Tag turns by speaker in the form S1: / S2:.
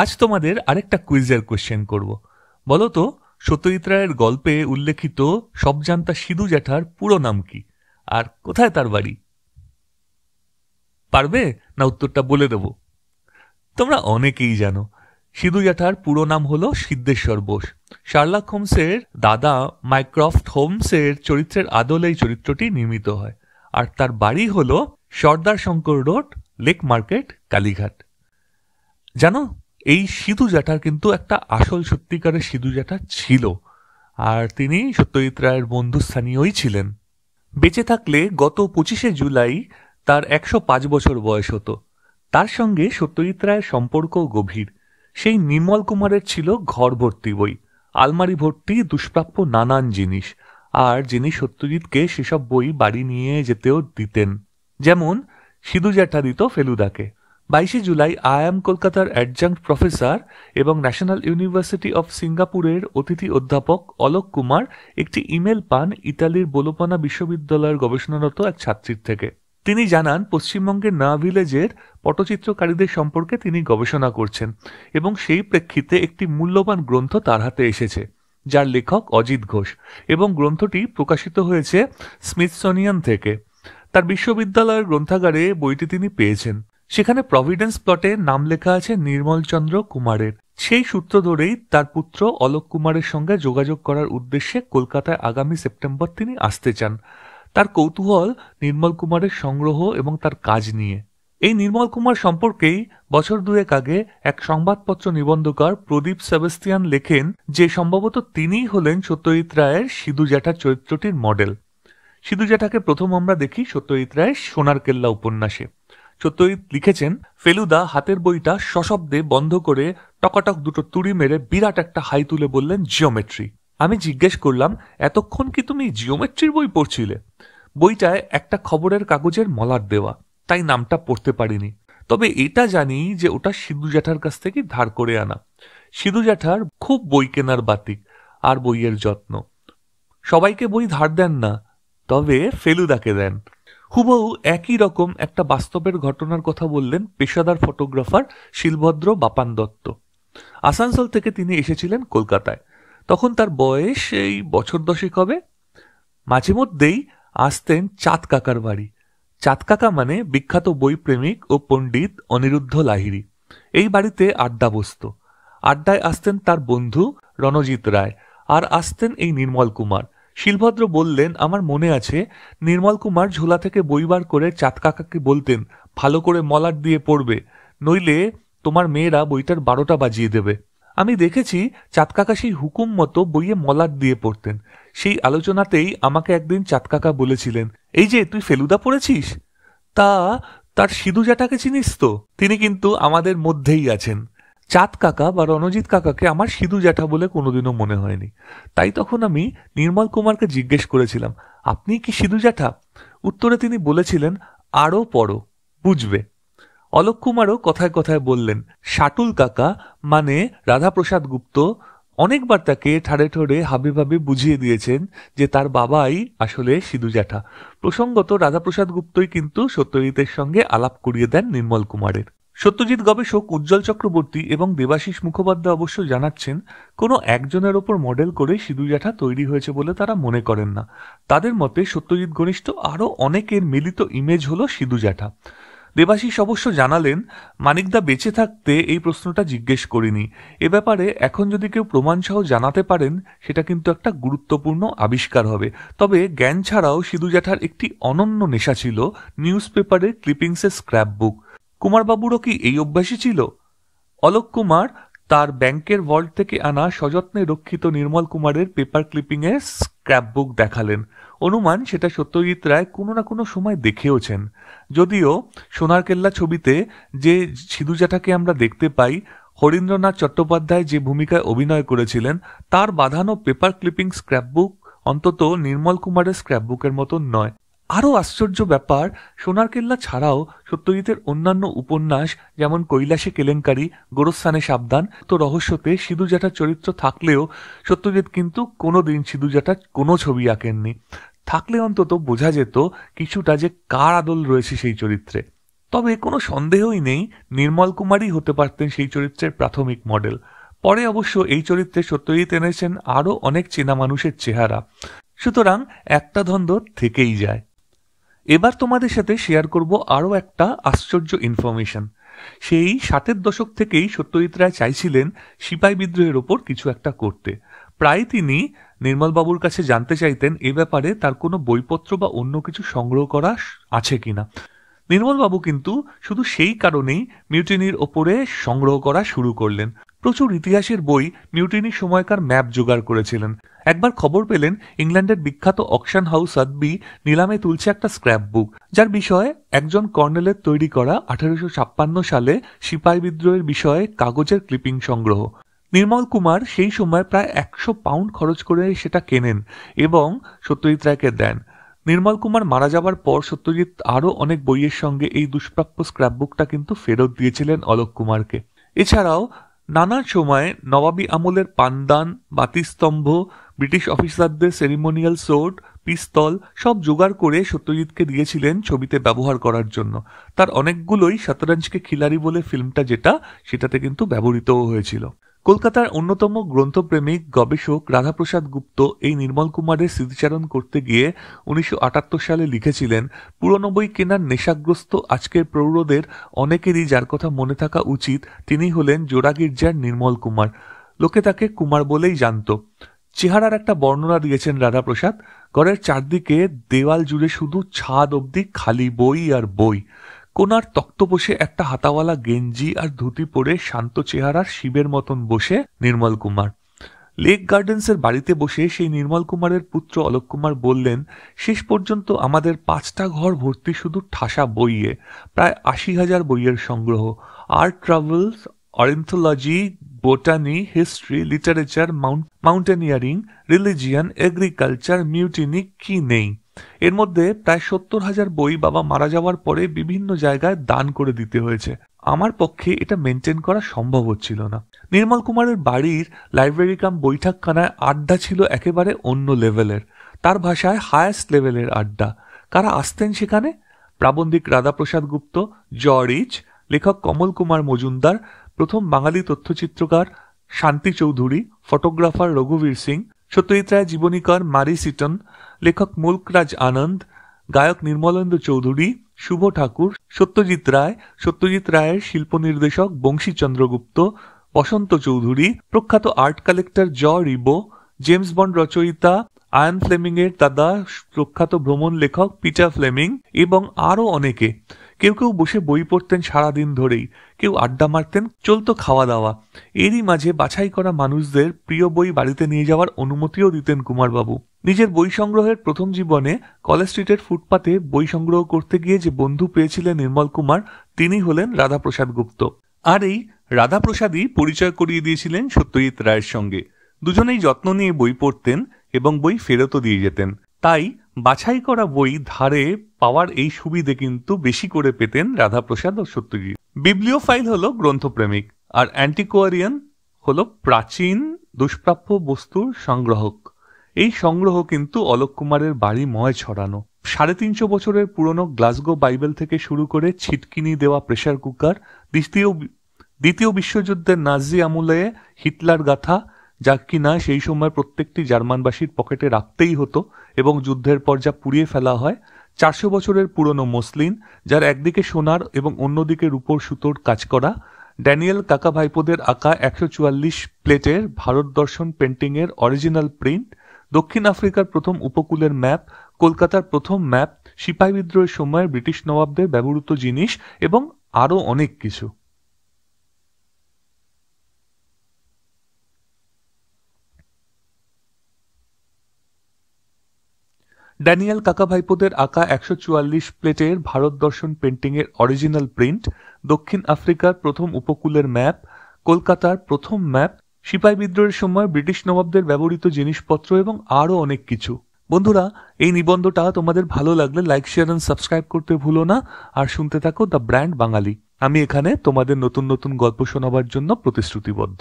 S1: আজ তোমাদের আরেকটা কুইজের কোয়েশ্চেন করব বলো তো সত্যজিৎ রায়ের গল্পে উল্লেখিত সবজান্তা সিধু জ্যাঠার পুরো নাম কি আর কোথায় তার বাড়ি পারবে না উত্তরটা বলে দেব তোমরা অনেকেই জানো সিধু জ্যাঠার পুরো নাম হলো সিদ্ধেশ্বর বোস শার্লাক হোমসের দাদা মাইক্রফট হোমসের চরিত্রের আদলে এই চরিত্রটি নির্মিত হয় আর তার বাড়ি হলো Sardar Shankar road lake market Kalighat জানো এই সিধু জ্যাঠার কিন্তু একটা আসল সত্যিকারের সিধু জ্যাঠা ছিল আর তিনি সত্যজিৎ রায়ের বন্ধুস্থানীয়ই ছিলেন বেঁচে থাকলে গত পঁচিশে জুলাই তার একশো পাঁচ বছর বয়স হতো তার সঙ্গে সত্যজিৎ রায়ের সম্পর্ক গভীর সেই নির্মল কুমারের ছিল ঘর ভর্তি বই আলমারি ভর্তি দুষ্প্রাপ্য নানান জিনিস আর যিনি সত্যজিৎকে সেসব বই বাড়ি নিয়ে যেতেও দিতেন যেমন সিধু জ্যাঠা দিত ফেলুদাকে বাইশে জুলাই আয়াম কলকাতার অ্যাডজাঙ্ক প্রফেসর এবং ন্যাশনাল ইউনিভার্সিটি অফ সিঙ্গাপুরের অতিথি অধ্যাপক অলোক কুমার একটি ইমেল পান ইতালির বোলোপানা বিশ্ববিদ্যালয়ের গবেষণারত এক ছাত্রীর থেকে তিনি জানান পশ্চিমবঙ্গের না ভিলেজের পটচিত্রকারীদের সম্পর্কে তিনি গবেষণা করছেন এবং সেই প্রেক্ষিতে একটি মূল্যবান গ্রন্থ তার হাতে এসেছে যার লেখক অজিত ঘোষ এবং গ্রন্থটি প্রকাশিত হয়েছে স্মিথসোনিয়ান থেকে তার বিশ্ববিদ্যালয়ের গ্রন্থাগারে বইটি তিনি পেয়েছেন সেখানে প্রভিডেন্স প্লটে নাম লেখা আছে নির্মলচন্দ্র কুমারের সেই সূত্র ধরেই তার পুত্র অলোক কুমারের সঙ্গে যোগাযোগ করার উদ্দেশ্যে কলকাতায় আগামী সেপ্টেম্বর তিনি আসতে চান তার কৌতূহল নির্মল কুমারের সংগ্রহ এবং তার কাজ নিয়ে এই নির্মল কুমার সম্পর্কেই বছর দুয়েক আগে এক সংবাদপত্র নিবন্ধকার প্রদীপ সেবেস্তিয়ান লেখেন যে সম্ভবত তিনিই হলেন সত্যজিৎ রায়ের সিধু জ্যাঠা চরিত্রটির মডেল সিধু জ্যাঠাকে প্রথম আমরা দেখি সত্যজিৎ রায়ের সোনার কেল্লা উপন্যাসে সত্যই লিখেছেন ফেলুদা হাতের বইটা সশব্দে বন্ধ করে টকাটক দুটো তুড়ি মেরে বিরাট একটা হাই তুলে বললেন জিওমেট্রি আমি জিজ্ঞেস করলাম এতক্ষণ কি তুমি জিওমেট্রির বই পড়ছিলে বইটায় একটা খবরের কাগজের মলার দেওয়া তাই নামটা পড়তে পারিনি তবে এটা জানি যে ওটা সিধু জ্যাঠার কাছ থেকে ধার করে আনা সিধু জ্যাঠার খুব বই কেনার বাতিক আর বইয়ের যত্ন সবাইকে বই ধার দেন না তবে ফেলুদাকে দেন হুবহু একই রকম একটা বাস্তবের ঘটনার কথা বললেন পেশাদার ফটোগ্রাফার শিলভদ্র বাপান দত্ত আসানসোল থেকে তিনি এসেছিলেন কলকাতায় তখন তার বয়স এই বছর দশেক হবে মাঝে মধ্যেই আসতেন চাঁদ কাকার বাড়ি চাঁদ কাকা মানে বিখ্যাত বইপ্রেমিক ও পণ্ডিত অনিরুদ্ধ লাহিড়ী এই বাড়িতে আড্ডা বসত আড্ডায় আসতেন তার বন্ধু রণজিৎ রায় আর আসতেন এই নির্মল কুমার শিলভদ্র বললেন আমার মনে আছে নির্মল কুমার ঝোলা থেকে বইবার করে চাঁদকাকাকে বলতেন ভালো করে মলাট দিয়ে পড়বে নইলে তোমার মেয়েরা বইটার বারোটা বাজিয়ে দেবে আমি দেখেছি চাঁদকাকা সেই হুকুম মতো বইয়ে মলাট দিয়ে পড়তেন সেই আলোচনাতেই আমাকে একদিন চাঁদকাকা বলেছিলেন এই যে তুই ফেলুদা পড়েছিস তা তার সিধু জ্যাঠাকে চিনিস তো তিনি কিন্তু আমাদের মধ্যেই আছেন চাঁদ কাকা বা রণজিৎ কাকাকে আমার সিধু জ্যাঠা বলে কোনোদিনও মনে হয়নি তাই তখন আমি নির্মল কুমারকে জিজ্ঞেস করেছিলাম আপনি কি সিধু জ্যাঠা উত্তরে তিনি বলেছিলেন আরও পড়ো বুঝবে অলোক কুমারও কথায় কথায় বললেন শাটুল কাকা মানে রাধাপ্রসাদ গুপ্ত অনেকবার তাকে ঠাড়ে ঠোড়ে হাবিভাবে বুঝিয়ে দিয়েছেন যে তার বাবাই আসলে সিধু জ্যাঠা প্রসঙ্গত রাধাপ্রসাদ গুপ্তই কিন্তু সত্যজিতের সঙ্গে আলাপ করিয়ে দেন নির্মল কুমারের সত্যজিৎ গবেষক উজ্জ্বল চক্রবর্তী এবং দেবাশিস মুখোপাধ্যায় অবশ্য জানাচ্ছেন কোনো একজনের ওপর মডেল করে সিধু জ্যাঠা তৈরি হয়েছে বলে তারা মনে করেন না তাদের মতে সত্যজিৎ ঘনিষ্ঠ আরও অনেকের মিলিত ইমেজ হল সিধু জ্যাঠা দেবাশিস অবশ্য জানালেন মানিকদা বেঁচে থাকতে এই প্রশ্নটা জিজ্ঞেস করিনি এ ব্যাপারে এখন যদি কেউ প্রমাণসহ জানাতে পারেন সেটা কিন্তু একটা গুরুত্বপূর্ণ আবিষ্কার হবে তবে জ্ঞান ছাড়াও সিধু জ্যাঠার একটি অনন্য নেশা ছিল নিউজ পেপারের ক্লিপিংসের স্ক্র্যাপ বুক কুমারবাবুরও কি এই অভ্যাসই ছিল অলোক কুমার তার ব্যাংকের ওয়ার্ল্ড থেকে আনা সযত্নে রক্ষিত নির্মল কুমারের পেপার স্ক্র্যাপ স্ক্র্যাপবুক দেখালেন অনুমান সেটা সত্যজিৎ রায় কোনো না কোনো সময় দেখেওছেন যদিও সোনার কেল্লা ছবিতে যে সিধু জ্যাঠাকে আমরা দেখতে পাই হরীন্দ্রনাথ চট্টোপাধ্যায় যে ভূমিকায় অভিনয় করেছিলেন তার বাঁধানো পেপার ক্লিপিং স্ক্র্যাপবুক অন্তত নির্মল কুমারের স্ক্র্যাপবুকের মতো নয় আরও আশ্চর্য ব্যাপার সোনারকেল্লা ছাড়াও সত্যজিতের অন্যান্য উপন্যাস যেমন কৈলাসে কেলেঙ্কারি গোরস্থানে সাবধান তো রহস্যতে সিধু জ্যাঠার চরিত্র থাকলেও সত্যজিৎ কিন্তু কোনো দিন সিধু কোনো ছবি আঁকেননি থাকলে অন্তত বোঝা যেত কিছুটা যে কার আদল রয়েছে সেই চরিত্রে তবে কোনো সন্দেহই নেই নির্মল কুমারই হতে পারতেন সেই চরিত্রের প্রাথমিক মডেল পরে অবশ্য এই চরিত্রে সত্যজিৎ এনেছেন আরও অনেক চেনা মানুষের চেহারা সুতরাং একটা ধন্দ থেকেই যায় এবার তোমাদের সাথে শেয়ার করব আরও একটা আশ্চর্য ইনফরমেশন সেই ষাটের দশক থেকেই সত্যজিৎ রায় চাইছিলেন সিপাই বিদ্রোহের ওপর কিছু একটা করতে প্রায় তিনি নির্মলবাবুর কাছে জানতে চাইতেন এ ব্যাপারে তার কোনো বইপত্র বা অন্য কিছু সংগ্রহ করা আছে কিনা নির্মলবাবু কিন্তু শুধু সেই কারণেই মিউটিনির ওপরে সংগ্রহ করা শুরু করলেন প্রচুর ইতিহাসের বই নিউটিনি সময়কার ম্যাপ জোগাড় করেছিলেন একবার খবর পেলেন ইংল্যান্ডের বিখ্যাত অকশান হাউস আদবি নিলামে তুলছে একটা স্ক্র্যাপ বুক যার বিষয়ে একজন কর্নেলের তৈরি করা আঠারোশো ছাপ্পান্ন সালে সিপাহী বিদ্রোহের বিষয়ে কাগজের ক্লিপিং সংগ্রহ নির্মল কুমার সেই সময় প্রায় একশো পাউন্ড খরচ করে সেটা কেনেন এবং সত্যজিৎ রায়কে দেন নির্মল কুমার মারা যাবার পর সত্যজিৎ আরও অনেক বইয়ের সঙ্গে এই দুষ্প্রাপ্য স্ক্র্যাপ বুকটা কিন্তু ফেরত দিয়েছিলেন অলোক কুমারকে এছাড়াও নানা সময়ে নবাবী আমলের পানদান বাতিস্তম্ভ ব্রিটিশ অফিসারদের সেরিমোনিয়াল সোর্ড পিস্তল সব জোগাড় করে সত্যজিৎকে দিয়েছিলেন ছবিতে ব্যবহার করার জন্য তার অনেকগুলোই শতরঞ্জকে খিলাড়ি বলে ফিল্মটা যেটা সেটাতে কিন্তু ব্যবহৃতও হয়েছিল কলকাতার অন্যতম গ্রন্থপ্রেমিক গবেষক রাধাপ্রসাদ গুপ্ত এই নির্মল কুমারের স্মৃতিচারণ করতে গিয়ে উনিশশো সালে লিখেছিলেন পুরনো বই কেনার নেশাগ্রস্ত আজকের প্রৌঢ়দের অনেকেরই যার কথা মনে থাকা উচিত তিনি হলেন জোড়া গির্জার নির্মল কুমার লোকে তাকে কুমার বলেই জানত চেহারার একটা বর্ণনা দিয়েছেন রাধাপ্রসাদ ঘরের চারদিকে দেওয়াল জুড়ে শুধু ছাদ অবধি খালি বই আর বই কোনার বসে একটা হাতাওয়ালা গেঞ্জি আর ধুতি পরে শান্ত চেহারার শিবের মতন বসে নির্মল কুমার লেক গার্ডেন্সের বাড়িতে বসে সেই নির্মল কুমারের পুত্র অলোক কুমার বললেন শেষ পর্যন্ত আমাদের পাঁচটা ঘর ভর্তি শুধু ঠাসা বইয়ে প্রায় আশি হাজার বইয়ের সংগ্রহ art travels ornithology, botany history literature mountaineering religion agriculture mutiny কি নেই এর মধ্যে প্রায় সত্তর হাজার বই বাবা মারা যাওয়ার পরে বিভিন্ন জায়গায় দান করে দিতে হয়েছে আমার পক্ষে এটা মেনটেন করা সম্ভব হচ্ছিল না নির্মল কুমারের বাড়ির লাইব্রেরি কাম বৈঠকখানায় আড্ডা ছিল একেবারে অন্য লেভেলের তার ভাষায় হায়েস্ট লেভেলের আড্ডা কারা আসতেন সেখানে প্রাবন্ধিক রাধাপ্রসাদ গুপ্ত জরিচ লেখক কমল কুমার মজুমদার প্রথম বাঙালি তথ্যচিত্রকার শান্তি চৌধুরী ফটোগ্রাফার রঘুবীর সিং সত্যজিৎ রায় জীবনীকার মারি সিটন লেখক মুলকরাজ আনন্দ গায়ক নির্মলেন্দ্র চৌধুরী শুভ ঠাকুর সত্যজিৎ রায় সত্যজিৎ রায়ের শিল্প নির্দেশক বংশী চন্দ্রগুপ্ত বসন্ত চৌধুরী প্রখ্যাত আর্ট কালেক্টর জ রিবো জেমস বন্ড রচয়িতা আয়ন ফ্লেমিং এর দাদা প্রখ্যাত ভ্রমণ লেখক পিটার ফ্লেমিং এবং আরও অনেকে কেউ কেউ বসে বই পড়তেন সারাদিন ধরেই কেউ আড্ডা মারতেন চলতো খাওয়া দাওয়া এরই মাঝে বাছাই করা মানুষদের প্রিয় বই বাড়িতে নিয়ে যাওয়ার অনুমতিও দিতেন কুমারবাবু নিজের বই সংগ্রহের প্রথম জীবনে কলেজ স্ট্রিটের ফুটপাতে বই সংগ্রহ করতে গিয়ে যে বন্ধু পেয়েছিলেন নির্মল কুমার তিনি হলেন রাধাপ্রসাদ গুপ্ত আর এই রাধাপ্রসাদই পরিচয় করিয়ে দিয়েছিলেন সত্যজিৎ রায়ের সঙ্গে দুজনেই যত্ন নিয়ে বই পড়তেন এবং বই ফেরতও দিয়ে যেতেন তাই বাছাই করা বই ধারে পাওয়ার এই সুবিধে কিন্তু বেশি করে পেতেন রাধাপ্রসাদ ও সত্যজিৎ বিব্লিওফাইল হলো গ্রন্থপ্রেমিক আর অ্যান্টিকোয়ারিয়ান হলো প্রাচীন দুষ্প্রাপ্য বস্তুর সংগ্রহক এই সংগ্রহ কিন্তু অলোক কুমারের বাড়ি ময় ছড়ানো সাড়ে তিনশো বছরের পুরনো গ্লাসগো বাইবেল থেকে শুরু করে ছিটকিনি দেওয়া প্রেশার কুকার দ্বিতীয় দ্বিতীয় বিশ্বযুদ্ধের নাজি আমলে হিটলার গাথা যা কিনা সেই সময় প্রত্যেকটি জার্মানবাসীর পকেটে রাখতেই হতো এবং যুদ্ধের পর যা পুড়িয়ে ফেলা হয় চারশো বছরের পুরনো মসলিন যার একদিকে সোনার এবং অন্যদিকে রূপোর সুতোর কাজ করা ড্যানিয়েল কাকা ভাইপোদের আঁকা একশো চুয়াল্লিশ প্লেটের ভারত দর্শন পেন্টিংয়ের অরিজিনাল প্রিন্ট দক্ষিণ আফ্রিকার প্রথম উপকূলের ম্যাপ কলকাতার প্রথম ম্যাপ সিপাহী বিদ্রোহের সময় ব্রিটিশ নবাবদের ব্যবহৃত জিনিস এবং আরও অনেক কিছু ড্যানিয়েল কাকাভাইপোদের আঁকা একশো চুয়াল্লিশ প্লেটের ভারত দর্শন পেন্টিংয়ের অরিজিনাল প্রিন্ট দক্ষিণ আফ্রিকার প্রথম উপকূলের ম্যাপ কলকাতার প্রথম ম্যাপ সিপাই বিদ্রোহের সময় ব্রিটিশ নবাবদের ব্যবহৃত জিনিসপত্র এবং আরও অনেক কিছু বন্ধুরা এই নিবন্ধটা তোমাদের ভালো লাগলে লাইক শেয়ার অ্যান্ড সাবস্ক্রাইব করতে ভুলো না আর শুনতে থাকো দ্য ব্র্যান্ড বাঙালি আমি এখানে তোমাদের নতুন নতুন গল্প শোনাবার জন্য প্রতিশ্রুতিবদ্ধ